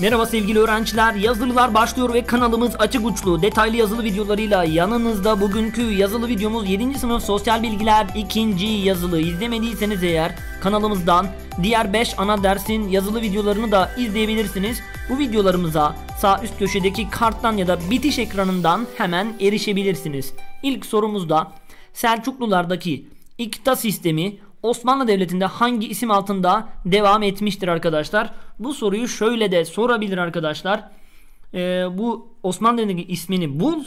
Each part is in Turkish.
Merhaba sevgili öğrenciler, yazılılar başlıyor ve kanalımız açık uçlu detaylı yazılı videolarıyla yanınızda bugünkü yazılı videomuz 7. sınıf sosyal bilgiler 2. yazılı izlemediyseniz eğer kanalımızdan diğer 5 ana dersin yazılı videolarını da izleyebilirsiniz. Bu videolarımıza sağ üst köşedeki karttan ya da bitiş ekranından hemen erişebilirsiniz. İlk sorumuzda Selçuklulardaki ikta sistemi Osmanlı Devleti'nde hangi isim altında devam etmiştir arkadaşlar? Bu soruyu şöyle de sorabilir arkadaşlar. Ee, bu Osmanlı Devleti'ndeki ismini bul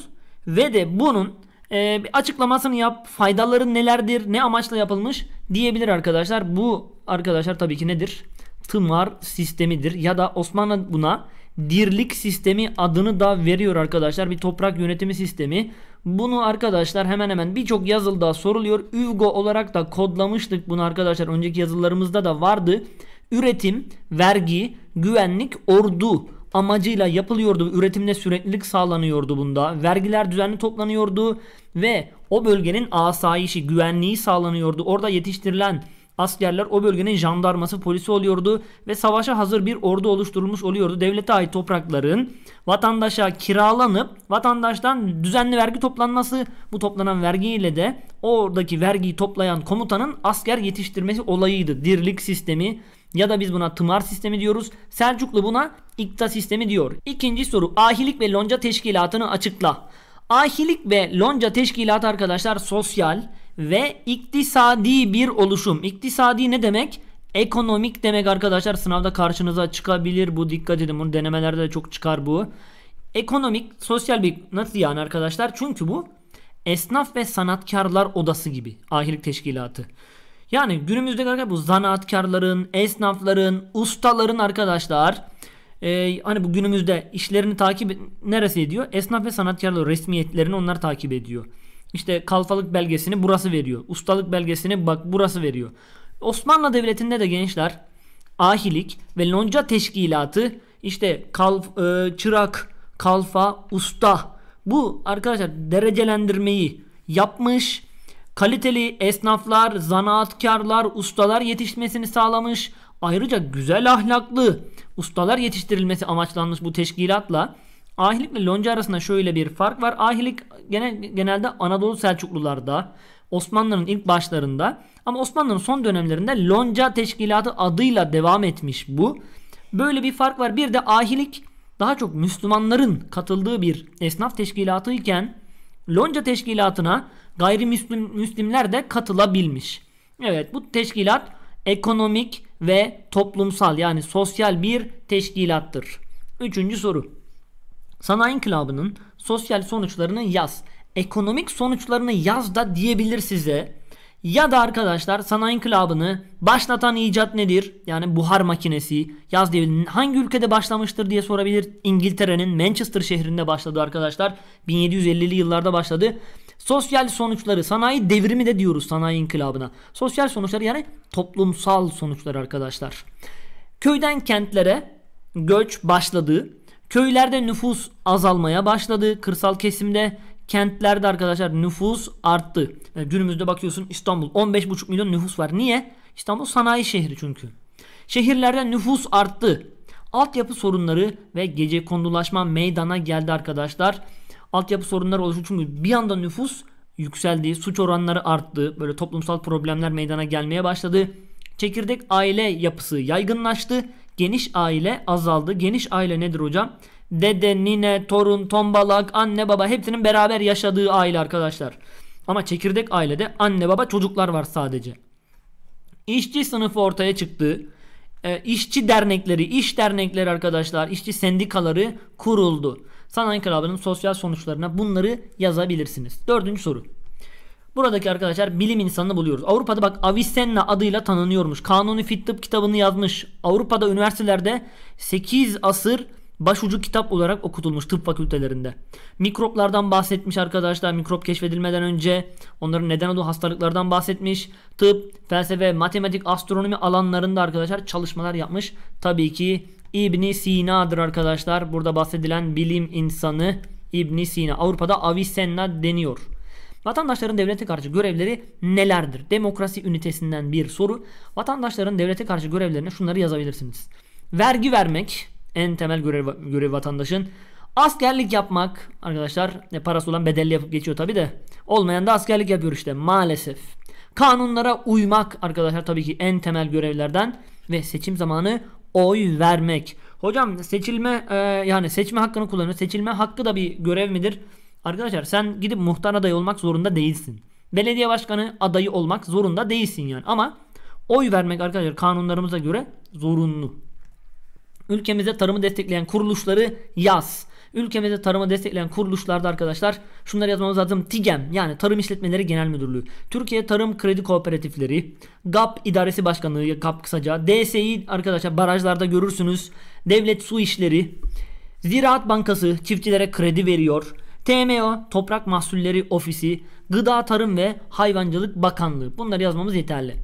ve de bunun e, açıklamasını yap. Faydaları nelerdir? Ne amaçla yapılmış? Diyebilir arkadaşlar. Bu arkadaşlar tabii ki nedir? Tımar sistemidir ya da Osmanlı buna dirlik sistemi adını da veriyor arkadaşlar. Bir toprak yönetimi sistemi. Bunu arkadaşlar hemen hemen birçok yazılıda soruluyor. Üvgo olarak da kodlamıştık bunu arkadaşlar. Önceki yazılarımızda da vardı. Üretim, vergi, güvenlik, ordu amacıyla yapılıyordu. Üretimde süreklilik sağlanıyordu bunda. Vergiler düzenli toplanıyordu ve o bölgenin asayişi, güvenliği sağlanıyordu. Orada yetiştirilen Askerler o bölgenin jandarması polisi oluyordu ve savaşa hazır bir ordu oluşturulmuş oluyordu. Devlete ait toprakların vatandaşa kiralanıp vatandaştan düzenli vergi toplanması bu toplanan vergiyle de oradaki vergiyi toplayan komutanın asker yetiştirmesi olayıydı. Dirlik sistemi ya da biz buna tımar sistemi diyoruz. Selçuklu buna ikta sistemi diyor. İkinci soru ahilik ve lonca teşkilatını açıkla. Ahilik ve lonca teşkilat arkadaşlar sosyal, ve iktisadi bir oluşum. İktisadi ne demek? Ekonomik demek arkadaşlar sınavda karşınıza çıkabilir bu dikkat edin bunu denemelerde de çok çıkar bu. Ekonomik sosyal bir nasıl yani arkadaşlar çünkü bu esnaf ve sanatkarlar odası gibi ahirlik teşkilatı. Yani günümüzde arkadaşlar bu zanaatkarların, esnafların, ustaların arkadaşlar e, hani bu günümüzde işlerini takip neresi ediyor? Esnaf ve sanatkarlar resmiyetlerini onlar takip ediyor. İşte kalfalık belgesini burası veriyor. Ustalık belgesini bak burası veriyor. Osmanlı Devleti'nde de gençler ahilik ve lonca teşkilatı işte kalf, e, çırak, kalfa, usta bu arkadaşlar derecelendirmeyi yapmış kaliteli esnaflar, zanaatkarlar, ustalar yetişmesini sağlamış. Ayrıca güzel ahlaklı ustalar yetiştirilmesi amaçlanmış bu teşkilatla Ahilik ile Lonca arasında şöyle bir fark var. Ahilik genel, genelde Anadolu Selçuklularda Osmanlı'nın ilk başlarında ama Osmanlı'nın son dönemlerinde Lonca Teşkilatı adıyla devam etmiş bu. Böyle bir fark var. Bir de ahilik daha çok Müslümanların katıldığı bir esnaf teşkilatı iken Lonca teşkilatına gayrimüslimler de katılabilmiş. Evet bu teşkilat ekonomik ve toplumsal yani sosyal bir teşkilattır. Üçüncü soru. Sanayi İnkılabı'nın sosyal sonuçlarını yaz. Ekonomik sonuçlarını yaz da diyebilir size. Ya da arkadaşlar sanayi inkılabını başlatan icat nedir? Yani buhar makinesi yaz diyebilirim. Hangi ülkede başlamıştır diye sorabilir. İngiltere'nin Manchester şehrinde başladı arkadaşlar. 1750'li yıllarda başladı. Sosyal sonuçları sanayi devrimi de diyoruz sanayi inkılabına. Sosyal sonuçları yani toplumsal sonuçlar arkadaşlar. Köyden kentlere göç başladı. Köylerde nüfus azalmaya başladı. Kırsal kesimde kentlerde arkadaşlar nüfus arttı. Yani e, günümüzde bakıyorsun İstanbul 15,5 milyon nüfus var. Niye? İstanbul sanayi şehri çünkü. Şehirlerde nüfus arttı. Altyapı sorunları ve gece kondulaşma meydana geldi arkadaşlar. Altyapı sorunları oluştu çünkü bir anda nüfus yükseldi. Suç oranları arttı. Böyle toplumsal problemler meydana gelmeye başladı. Çekirdek aile yapısı yaygınlaştı. Geniş aile azaldı. Geniş aile nedir hocam? Dede, nine, torun, tombalak, anne baba hepsinin beraber yaşadığı aile arkadaşlar. Ama çekirdek ailede anne baba çocuklar var sadece. İşçi sınıfı ortaya çıktı. E, işçi dernekleri, iş dernekleri arkadaşlar, işçi sendikaları kuruldu. Sanayi Kralı'nın sosyal sonuçlarına bunları yazabilirsiniz. Dördüncü soru. Buradaki arkadaşlar bilim insanını buluyoruz. Avrupa'da bak Avicenna adıyla tanınıyormuş. Kanuni fittip kitabını yazmış. Avrupa'da üniversitelerde 8 asır başucu kitap olarak okutulmuş tıp fakültelerinde. Mikroplardan bahsetmiş arkadaşlar. Mikrop keşfedilmeden önce onların neden olduğu hastalıklardan bahsetmiş. Tıp, felsefe, matematik, astronomi alanlarında arkadaşlar çalışmalar yapmış. Tabii ki İbn Sina'dır arkadaşlar. Burada bahsedilen bilim insanı İbn Sina. Avrupa'da Avicenna deniyor. Vatandaşların devlete karşı görevleri nelerdir? Demokrasi ünitesinden bir soru. Vatandaşların devlete karşı görevlerine şunları yazabilirsiniz. Vergi vermek en temel görev, görev vatandaşın. Askerlik yapmak arkadaşlar ne parası olan bedelli yapıp geçiyor tabi de olmayan da askerlik yapıyor işte maalesef. Kanunlara uymak arkadaşlar tabii ki en temel görevlerden ve seçim zamanı oy vermek. Hocam seçilme e, yani seçme hakkını kullanıyor. Seçilme hakkı da bir görev midir? Arkadaşlar sen gidip muhtar adayı olmak zorunda değilsin. Belediye başkanı adayı olmak zorunda değilsin yani. Ama oy vermek arkadaşlar kanunlarımıza göre zorunlu. Ülkemize tarımı destekleyen kuruluşları yaz. Ülkemizde tarımı destekleyen kuruluşlarda arkadaşlar şunları yazmamız lazım. TİGEM yani Tarım İşletmeleri Genel Müdürlüğü. Türkiye Tarım Kredi Kooperatifleri. GAP İdaresi Başkanlığı GAP kısaca. DSİ arkadaşlar barajlarda görürsünüz. Devlet Su İşleri. Ziraat Bankası çiftçilere kredi veriyor. TMO Toprak Mahsulleri Ofisi, Gıda Tarım ve Hayvancılık Bakanlığı. Bunları yazmamız yeterli.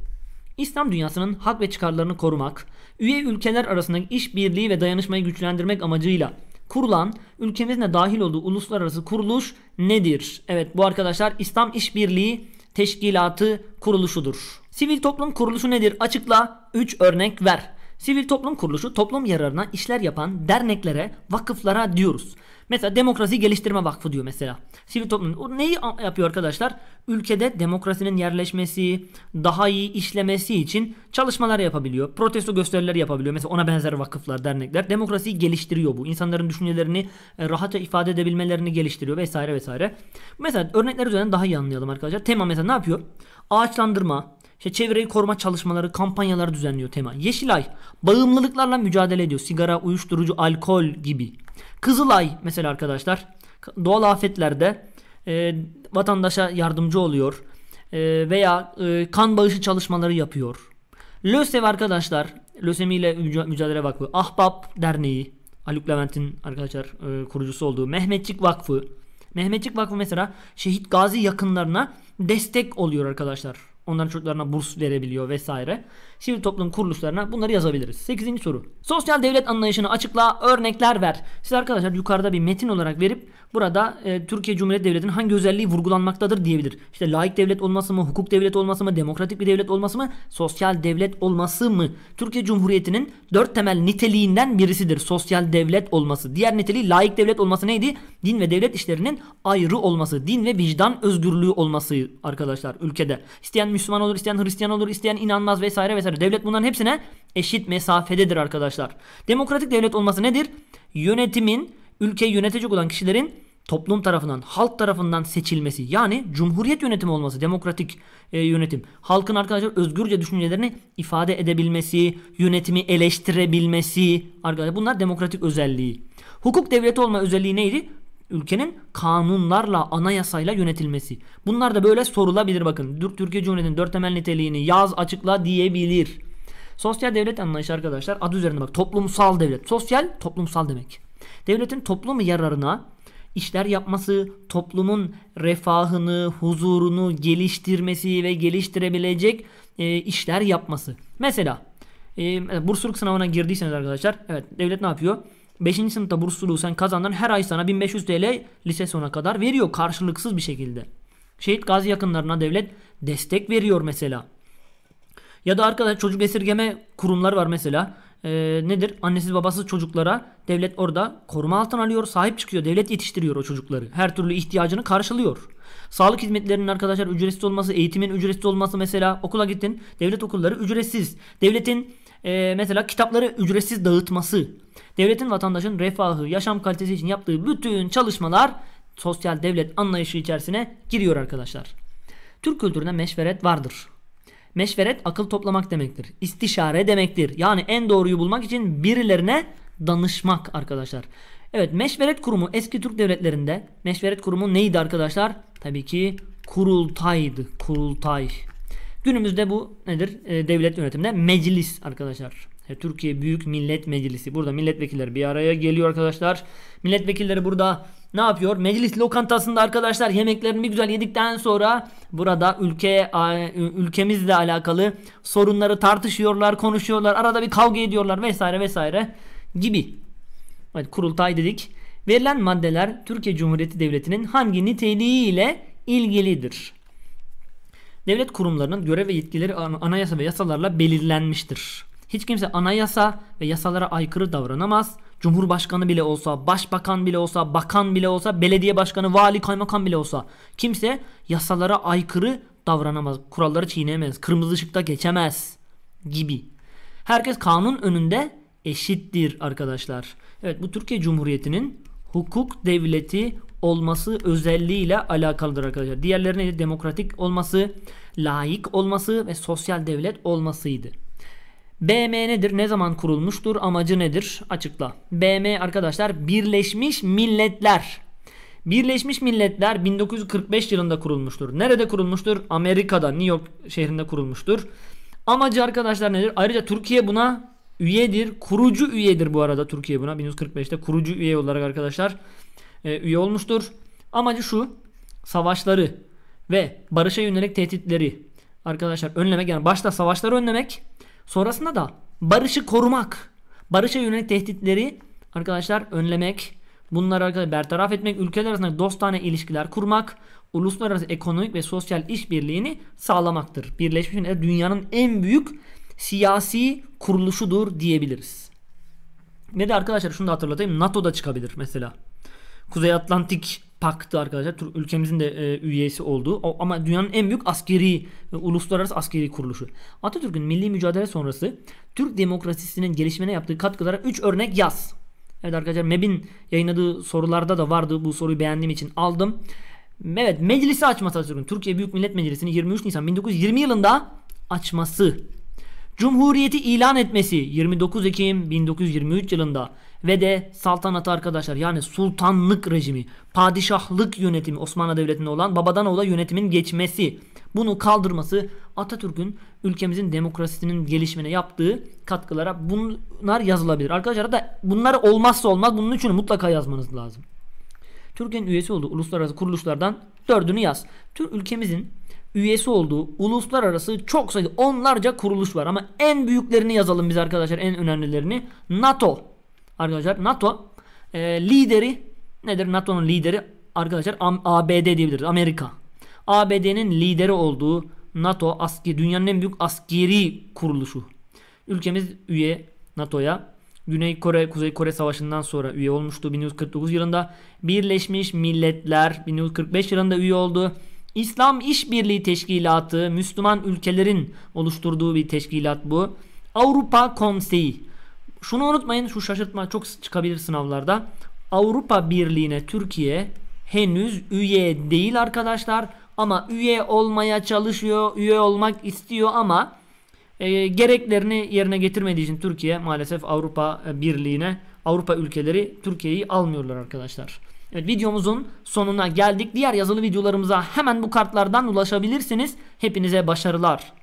İslam dünyasının hak ve çıkarlarını korumak, üye ülkeler arasındaki işbirliği ve dayanışmayı güçlendirmek amacıyla kurulan ülkemizin de dahil olduğu uluslararası kuruluş nedir? Evet bu arkadaşlar İslam İşbirliği Teşkilatı kuruluşudur. Sivil toplum kuruluşu nedir? Açıkla 3 örnek ver. Sivil toplum kuruluşu toplum yararına işler yapan derneklere, vakıflara diyoruz. Mesela Demokrasi Geliştirme Vakfı diyor mesela. Sivil toplum o neyi yapıyor arkadaşlar? Ülkede demokrasinin yerleşmesi, daha iyi işlemesi için çalışmalar yapabiliyor. Protesto gösterileri yapabiliyor. Mesela ona benzer vakıflar, dernekler demokrasiyi geliştiriyor bu. İnsanların düşüncelerini e, rahatça ifade edebilmelerini geliştiriyor vesaire vesaire. Mesela örnekler üzerinden daha iyi anlayalım arkadaşlar. Tema mesela ne yapıyor? Ağaçlandırma, işte çevreyi koruma çalışmaları, kampanyalar düzenliyor tema. Yeşilay bağımlılıklarla mücadele ediyor. Sigara, uyuşturucu, alkol gibi. Kızılay mesela arkadaşlar doğal afetlerde e, vatandaşa yardımcı oluyor e, veya e, kan bağışı çalışmaları yapıyor. LÖSEV arkadaşlar Lösemi ile Mücadele Vakfı, Ahbap Derneği, Haluk Levent'in arkadaşlar e, kurucusu olduğu Mehmetçik Vakfı. Mehmetçik Vakfı mesela şehit gazi yakınlarına destek oluyor arkadaşlar. Onların çocuklarına burs verebiliyor vesaire. Sivil toplum kuruluşlarına bunları yazabiliriz. 8. soru. Sosyal devlet anlayışını açıkla, örnekler ver. Siz arkadaşlar yukarıda bir metin olarak verip burada e, Türkiye Cumhuriyeti Devleti'nin hangi özelliği vurgulanmaktadır diyebilir. İşte laik devlet olması mı, hukuk devlet olması mı, demokratik bir devlet olması mı, sosyal devlet olması mı? Türkiye Cumhuriyeti'nin dört temel niteliğinden birisidir sosyal devlet olması. Diğer niteliği laik devlet olması neydi? Din ve devlet işlerinin ayrı olması, din ve vicdan özgürlüğü olması arkadaşlar ülkede. İsteyen Müslüman olur, isteyen Hristiyan olur, isteyen inanmaz vesaire vesaire. Devlet bunların hepsine eşit mesafededir arkadaşlar. Demokratik devlet olması nedir? Yönetimin, ülkeyi yönetecek olan kişilerin toplum tarafından, halk tarafından seçilmesi. Yani cumhuriyet yönetimi olması, demokratik e, yönetim. Halkın arkadaşlar özgürce düşüncelerini ifade edebilmesi, yönetimi eleştirebilmesi. Arkadaşlar bunlar demokratik özelliği. Hukuk devleti olma özelliği neydi? ülkenin kanunlarla, anayasayla yönetilmesi. Bunlar da böyle sorulabilir bakın. Türk Türkiye Cumhuriyeti'nin dört temel niteliğini yaz açıkla diyebilir. Sosyal devlet anlayışı arkadaşlar adı üzerinde bak toplumsal devlet. Sosyal toplumsal demek. Devletin toplumu yararına işler yapması, toplumun refahını, huzurunu geliştirmesi ve geliştirebilecek e, işler yapması. Mesela e, Bursluluk sınavına girdiyseniz arkadaşlar evet devlet ne yapıyor? 5. sınıfta bursluluğu sen kazandın. Her ay sana 1500 TL lise sona kadar veriyor karşılıksız bir şekilde. Şehit gazi yakınlarına devlet destek veriyor mesela. Ya da arkadaş çocuk esirgeme kurumlar var mesela. Ee, nedir? Annesiz babasız çocuklara devlet orada koruma altına alıyor, sahip çıkıyor. Devlet yetiştiriyor o çocukları. Her türlü ihtiyacını karşılıyor. Sağlık hizmetlerinin arkadaşlar ücretsiz olması, eğitimin ücretsiz olması mesela okula gittin. Devlet okulları ücretsiz. Devletin e, mesela kitapları ücretsiz dağıtması. Devletin vatandaşın refahı, yaşam kalitesi için yaptığı bütün çalışmalar sosyal devlet anlayışı içerisine giriyor arkadaşlar. Türk kültüründe meşveret vardır. Meşveret akıl toplamak demektir. İstişare demektir. Yani en doğruyu bulmak için birilerine danışmak arkadaşlar. Evet meşveret kurumu eski Türk devletlerinde meşveret kurumu neydi arkadaşlar? Tabii ki kurultaydı. Kurultay. Günümüzde bu nedir? E, devlet yönetiminde meclis arkadaşlar. Türkiye Büyük Millet Meclisi. Burada milletvekilleri bir araya geliyor arkadaşlar. Milletvekilleri burada ne yapıyor? Meclis lokantasında arkadaşlar yemeklerini bir güzel yedikten sonra burada ülke ülkemizle alakalı sorunları tartışıyorlar, konuşuyorlar. Arada bir kavga ediyorlar vesaire vesaire gibi. Evet, kurultay dedik. Verilen maddeler Türkiye Cumhuriyeti Devleti'nin hangi niteliği ile ilgilidir? Devlet kurumlarının görev ve yetkileri anayasa ve yasalarla belirlenmiştir. Hiç kimse anayasa ve yasalara aykırı davranamaz. Cumhurbaşkanı bile olsa, başbakan bile olsa, bakan bile olsa, belediye başkanı, vali, kaymakam bile olsa kimse yasalara aykırı davranamaz. Kuralları çiğnemez, kırmızı ışıkta geçemez gibi. Herkes kanun önünde eşittir arkadaşlar. Evet bu Türkiye Cumhuriyeti'nin hukuk devleti olması özelliğiyle alakalıdır arkadaşlar. Diğerlerine de Demokratik olması, layık olması ve sosyal devlet olmasıydı. BM nedir? Ne zaman kurulmuştur? Amacı nedir? Açıkla. BM arkadaşlar Birleşmiş Milletler. Birleşmiş Milletler 1945 yılında kurulmuştur. Nerede kurulmuştur? Amerika'da New York şehrinde kurulmuştur. Amacı arkadaşlar nedir? Ayrıca Türkiye buna üyedir. Kurucu üyedir bu arada Türkiye buna 1945'te kurucu üye olarak arkadaşlar e, üye olmuştur. Amacı şu. Savaşları ve barışa yönelik tehditleri arkadaşlar önlemek yani başta savaşları önlemek Sonrasında da barışı korumak, barışa yönelik tehditleri arkadaşlar önlemek, bunları arkadaşlar bertaraf etmek, ülkeler arasında dostane ilişkiler kurmak, uluslararası ekonomik ve sosyal işbirliğini sağlamaktır. Birleşmiş Milletler dünyanın en büyük siyasi kuruluşudur diyebiliriz. Ve de arkadaşlar şunu da hatırlatayım. NATO da çıkabilir mesela. Kuzey Atlantik paktı arkadaşlar. Türk ülkemizin de e, üyesi olduğu o, ama dünyanın en büyük askeri e, uluslararası askeri kuruluşu. Atatürk'ün milli mücadele sonrası Türk demokrasisinin gelişmene yaptığı katkılara 3 örnek yaz. Evet arkadaşlar MEB'in yayınladığı sorularda da vardı. Bu soruyu beğendiğim için aldım. Evet meclisi açması Atatürk'ün. Türkiye Büyük Millet Meclisi'ni 23 Nisan 1920 yılında açması. Cumhuriyeti ilan etmesi 29 Ekim 1923 yılında ve de saltanatı arkadaşlar yani sultanlık rejimi, padişahlık yönetimi Osmanlı Devleti'nde olan babadan oğula yönetimin geçmesi bunu kaldırması Atatürk'ün ülkemizin demokrasisinin gelişimine yaptığı katkılara bunlar yazılabilir. Arkadaşlar da bunlar olmazsa olmaz bunun için mutlaka yazmanız lazım. Türkiye'nin üyesi olduğu uluslararası kuruluşlardan dördünü yaz. Tür ülkemizin üyesi olduğu uluslararası çok sayıda onlarca kuruluş var. Ama en büyüklerini yazalım biz arkadaşlar en önemlilerini. NATO arkadaşlar NATO e, lideri nedir? NATO'nun lideri arkadaşlar ABD diyebiliriz Amerika. ABD'nin lideri olduğu NATO askeri, dünyanın en büyük askeri kuruluşu. Ülkemiz üye NATO'ya. Güney Kore, Kuzey Kore Savaşı'ndan sonra üye olmuştu 1949 yılında. Birleşmiş Milletler 1945 yılında üye oldu. İslam İşbirliği Teşkilatı Müslüman ülkelerin oluşturduğu bir teşkilat bu. Avrupa Konseyi. Şunu unutmayın şu şaşırtma çok çıkabilir sınavlarda. Avrupa Birliği'ne Türkiye henüz üye değil arkadaşlar ama üye olmaya çalışıyor, üye olmak istiyor ama e, gereklerini yerine getirmediği için Türkiye maalesef Avrupa e, Birliği'ne Avrupa ülkeleri Türkiye'yi almıyorlar arkadaşlar. Evet videomuzun sonuna geldik. Diğer yazılı videolarımıza hemen bu kartlardan ulaşabilirsiniz. Hepinize başarılar.